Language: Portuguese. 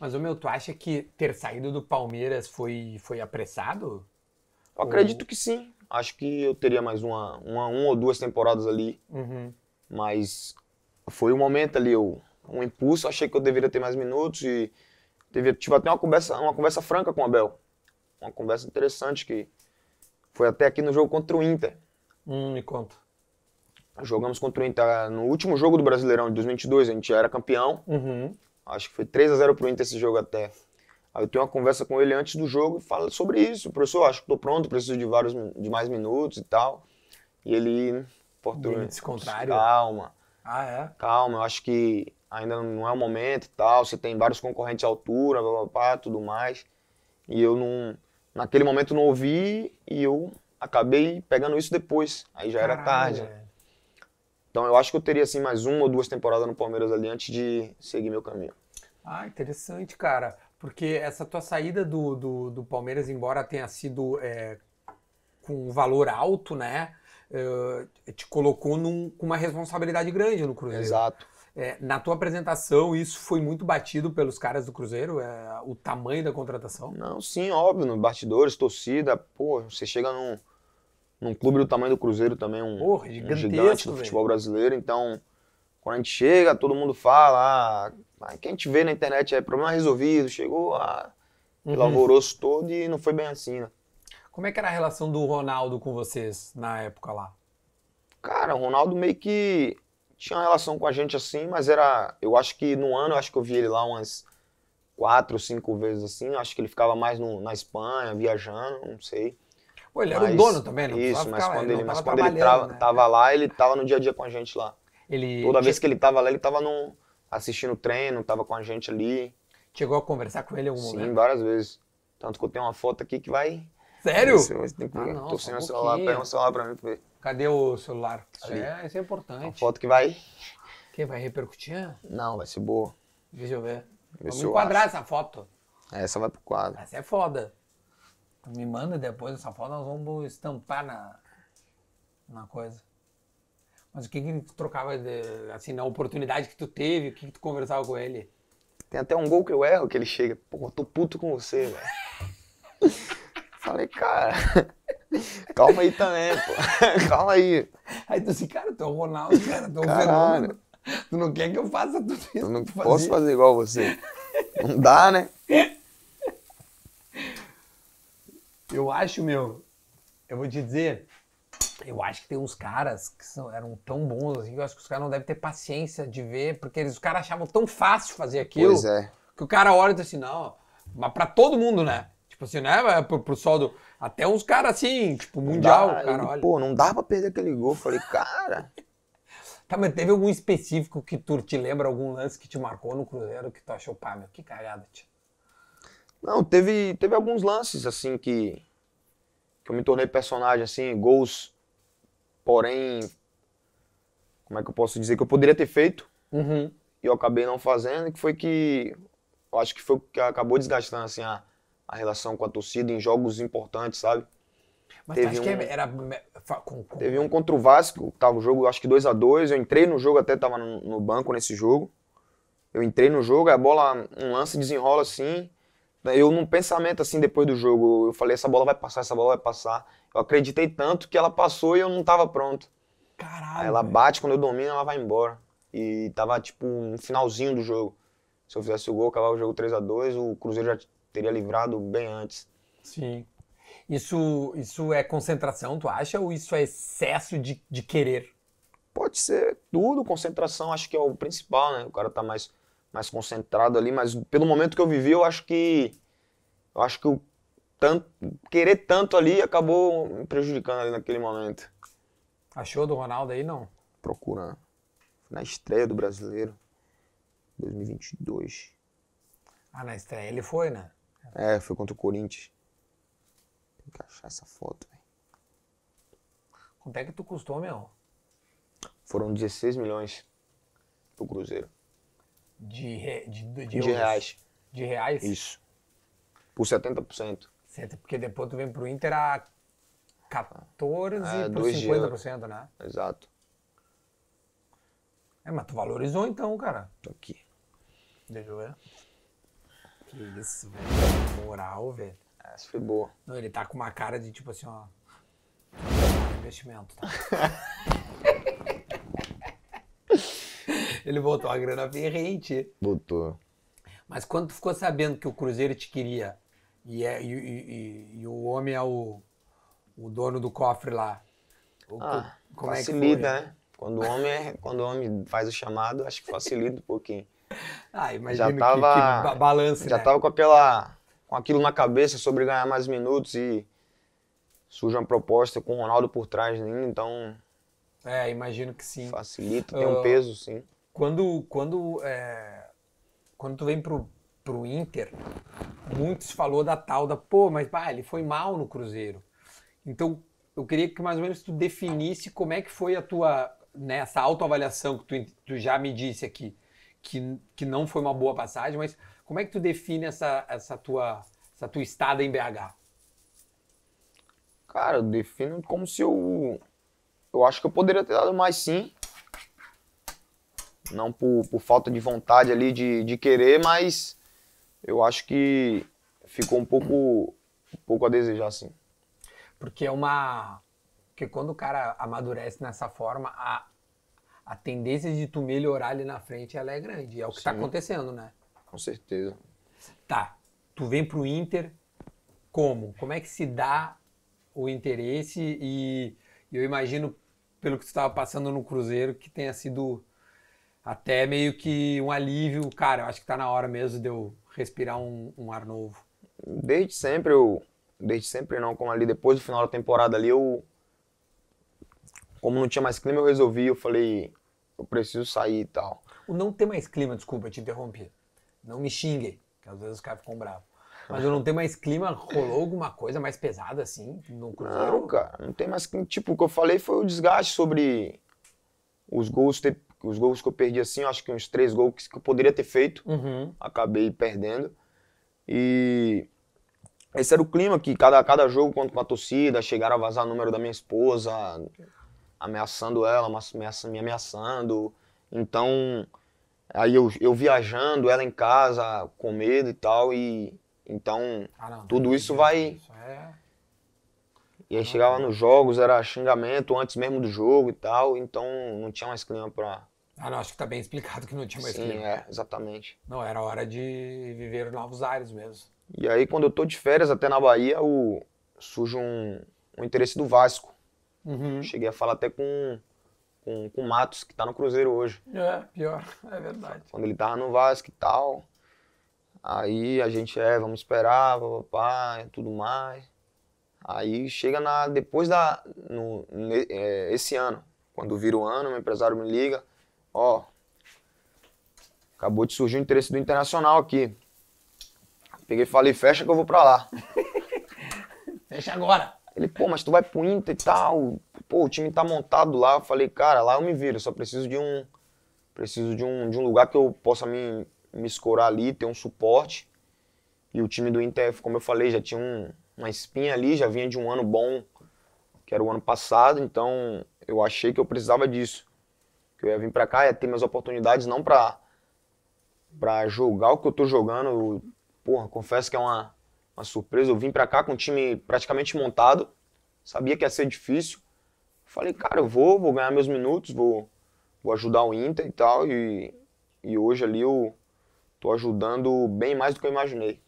Mas, o meu, tu acha que ter saído do Palmeiras foi, foi apressado? Eu acredito que sim. Acho que eu teria mais uma, uma, uma ou duas temporadas ali. Uhum. Mas foi um momento ali, eu, um impulso. Achei que eu deveria ter mais minutos e teve, tive até uma conversa, uma conversa franca com o Abel. Uma conversa interessante que foi até aqui no jogo contra o Inter. Hum, me conta. Jogamos contra o Inter no último jogo do Brasileirão de 2022. A gente era campeão. Uhum. Acho que foi 3 a 0 pro Inter esse jogo até. Aí eu tenho uma conversa com ele antes do jogo e falo sobre isso. Professor, acho que tô pronto, preciso de vários de mais minutos e tal. E ele português, contrário. Calma. Ah, é? Calma, eu acho que ainda não é o momento e tal. Você tem vários concorrentes à altura, blá, blá, blá, tudo mais. E eu não naquele momento não ouvi e eu acabei pegando isso depois. Aí já Caralho, era tarde. Então eu acho que eu teria assim mais uma ou duas temporadas no Palmeiras ali antes de seguir meu caminho. Ah, interessante, cara. Porque essa tua saída do, do, do Palmeiras, embora tenha sido é, com um valor alto, né? É, te colocou num, com uma responsabilidade grande no Cruzeiro. Exato. É, na tua apresentação, isso foi muito batido pelos caras do Cruzeiro? É, o tamanho da contratação? Não, sim, óbvio. No bastidores, torcida, pô, você chega num, num clube do tamanho do Cruzeiro também, um, Porra, um gigante do futebol brasileiro, então quando a gente chega, todo mundo fala, ah, quem te vê na internet é problema resolvido, chegou, ah, uhum. alvoroço todo e não foi bem assim, né? Como é que era a relação do Ronaldo com vocês na época lá? Cara, o Ronaldo meio que tinha uma relação com a gente assim, mas era. Eu acho que no ano, eu acho que eu vi ele lá umas quatro, cinco vezes assim. acho que ele ficava mais no, na Espanha, viajando, não sei. Pô, ele mas, era o dono também, não Isso, mas quando ele, mas quando ele né? tava lá, ele tava no dia a dia com a gente lá. Ele Toda vez que ele estava lá, ele estava no... assistindo o treino, estava com a gente ali. Chegou a conversar com ele algum Sim, momento? várias vezes. Tanto que eu tenho uma foto aqui que vai. Sério? Você, você tem que... ah, não, Tô sem o celular, pega um celular pra mim. Pra Cadê o celular? Isso é, isso é importante. Uma foto que vai. Quem vai repercutir? Não, vai ser boa. Deixa eu ver. Vamos eu enquadrar essa foto. Essa vai pro quadro. Essa é foda. Então me manda depois essa foto, nós vamos estampar na, na coisa. Mas o que que tu trocava, de, assim, na oportunidade que tu teve, o que que tu conversava com ele? Tem até um gol que eu erro que ele chega, pô, eu tô puto com você, velho. Falei, cara, calma aí também, pô. Calma aí. Aí tu assim, cara, tu é o Ronaldo, cara, tu é o Fernando. Tu não quer que eu faça tudo isso? Eu não posso fazer igual você. Não dá, né? Eu acho, meu, eu vou te dizer, eu acho que tem uns caras que são, eram tão bons assim, eu acho que os caras não devem ter paciência de ver, porque eles, os caras achavam tão fácil fazer aquilo. Pois é. Que o cara olha e diz assim, não, mas pra todo mundo, né? Tipo assim, né? Pro, pro soldo. Até uns caras assim, tipo, mundial. Dá, cara, olha. Pô, não dá pra perder aquele gol. falei, cara. tá, mas teve algum específico que tu te lembra, algum lance que te marcou no Cruzeiro que tu achou, pá, meu, que cagada, tio. Não, teve, teve alguns lances, assim, que, que eu me tornei personagem, assim, gols Porém, como é que eu posso dizer? Que eu poderia ter feito uhum. e eu acabei não fazendo, que foi que. Eu acho que foi o que acabou desgastando assim, a, a relação com a torcida em jogos importantes, sabe? Mas teve é um, que era. Com, com... Teve um contra o Vasco, tava o jogo, acho que 2 a 2 Eu entrei no jogo, até tava no, no banco nesse jogo. Eu entrei no jogo, a bola, um lance desenrola assim. Eu, num pensamento assim, depois do jogo, eu falei: essa bola vai passar, essa bola vai passar. Eu acreditei tanto que ela passou e eu não tava pronto. Caralho. Aí ela bate, quando eu domino, ela vai embora. E tava, tipo, no finalzinho do jogo. Se eu fizesse o gol, acabava o jogo 3 a 2 o Cruzeiro já teria livrado bem antes. Sim. Isso, isso é concentração, tu acha? Ou isso é excesso de, de querer? Pode ser tudo, concentração acho que é o principal, né? O cara tá mais mais concentrado ali, mas pelo momento que eu vivi, eu acho que eu acho que o tanto, querer tanto ali acabou me prejudicando ali naquele momento. Achou do Ronaldo aí não? Procurando. Né? Na estreia do Brasileiro 2022. Ah, na estreia ele foi, né? É, foi contra o Corinthians. Tem que achar essa foto, velho. Quanto é que tu custou, meu? Foram 16 milhões pro Cruzeiro de, re, de, de, de, de reais. De reais? Isso. Por 70%. Certo, porque depois tu vem pro Inter a 14% é, por 50%, né? Exato. É, mas tu valorizou então, cara. Tô aqui. Deixa eu ver. Que isso, velho. Moral, velho. Essa foi boa. Não, ele tá com uma cara de tipo assim, ó. Investimento, tá? Ele botou a grana ferrente. Botou. Mas quando tu ficou sabendo que o Cruzeiro te queria e, é, e, e, e o homem é o, o dono do cofre lá, o, ah, como facilita, é que foi? né? Quando o, homem é, quando o homem faz o chamado, acho que facilita um pouquinho. Ah, imagina já tava, que, que balanço, Já né? tava com, aquela, com aquilo na cabeça sobre ganhar mais minutos e surge uma proposta com o Ronaldo por trás ainda, então... É, imagino que sim. Facilita, tem um ah, peso, sim. Quando, quando, é, quando tu vem pro, pro Inter, muitos falou da tal da, pô, mas pá, ele foi mal no Cruzeiro. Então, eu queria que mais ou menos tu definisse como é que foi a tua, né, autoavaliação que tu, tu já me disse aqui, que, que não foi uma boa passagem, mas como é que tu define essa, essa, tua, essa tua estada em BH? Cara, eu defino como se eu. Eu acho que eu poderia ter dado mais sim não por, por falta de vontade ali de, de querer, mas eu acho que ficou um pouco, um pouco a desejar, assim. Porque é uma. Porque quando o cara amadurece nessa forma, a, a tendência de tu melhorar ali na frente ela é grande. É o que está acontecendo, né? Com certeza. Tá. Tu vem pro Inter como? Como é que se dá o interesse? E eu imagino, pelo que tu estava passando no Cruzeiro, que tenha sido até meio que um alívio, cara, eu acho que tá na hora mesmo de eu respirar um, um ar novo. Desde sempre eu, desde sempre não, como ali depois do final da temporada ali eu como não tinha mais clima, eu resolvi, eu falei, eu preciso sair e tal. O não ter mais clima, desculpa, eu te interrompi. Não me xinguei, que às vezes os caras ficam bravos. Mas eu não ter mais clima, rolou alguma coisa mais pesada assim no Cruzeiro? Não, cara, não tem mais clima. Tipo, o que eu falei foi o desgaste sobre os gols ter os gols que eu perdi, assim, acho que uns três gols que, eu poderia ter feito, uhum. acabei perdendo. E esse era o clima que cada, cada jogo contra com a torcida, chegaram a vazar o número da minha esposa, ameaçando ela, me ameaçando. Então, aí eu, eu viajando, ela em casa, com medo e tal, e então Caramba, tudo isso vai. Isso é e aí ah, chegava tá. nos jogos, era xingamento antes mesmo do jogo e tal, então não tinha mais clima pra. Ah, não, acho que tá bem explicado que não tinha mais Sim, clima. Sim, é, exatamente. Não, era hora de viver novos ares mesmo. E aí, quando eu tô de férias até na Bahia, o... surge um... um interesse do Vasco. Uhum. Cheguei a falar até com com, com o Matos, que tá no Cruzeiro hoje. É, pior, é verdade. Quando ele tava no Vasco e tal. Aí a gente é, vamos esperar, papai e tudo mais. Aí chega na depois da no, é, esse ano, quando vira o ano, meu empresário me liga, ó, acabou de surgir o interesse do internacional aqui. Peguei e falei, fecha que eu vou pra lá. fecha agora. Ele, pô, mas tu vai pro Inter e tal. Pô, o time tá montado lá. Eu falei, cara, lá eu me viro, eu só preciso de um. Preciso de um, de um lugar que eu possa me, me escorar ali, ter um suporte. E o time do Inter, como eu falei, já tinha um, uma espinha ali, já vinha de um ano bom, que era o ano passado, então eu achei que eu precisava disso. Que eu ia vir para cá, ia ter minhas oportunidades, não pra, pra jogar o que eu tô jogando. Eu, porra, confesso que é uma, uma surpresa. Eu vim para cá com o time praticamente montado, sabia que ia ser difícil. Falei, cara, eu vou, vou ganhar meus minutos, vou, vou ajudar o Inter e tal. E, e hoje ali eu tô ajudando bem mais do que eu imaginei.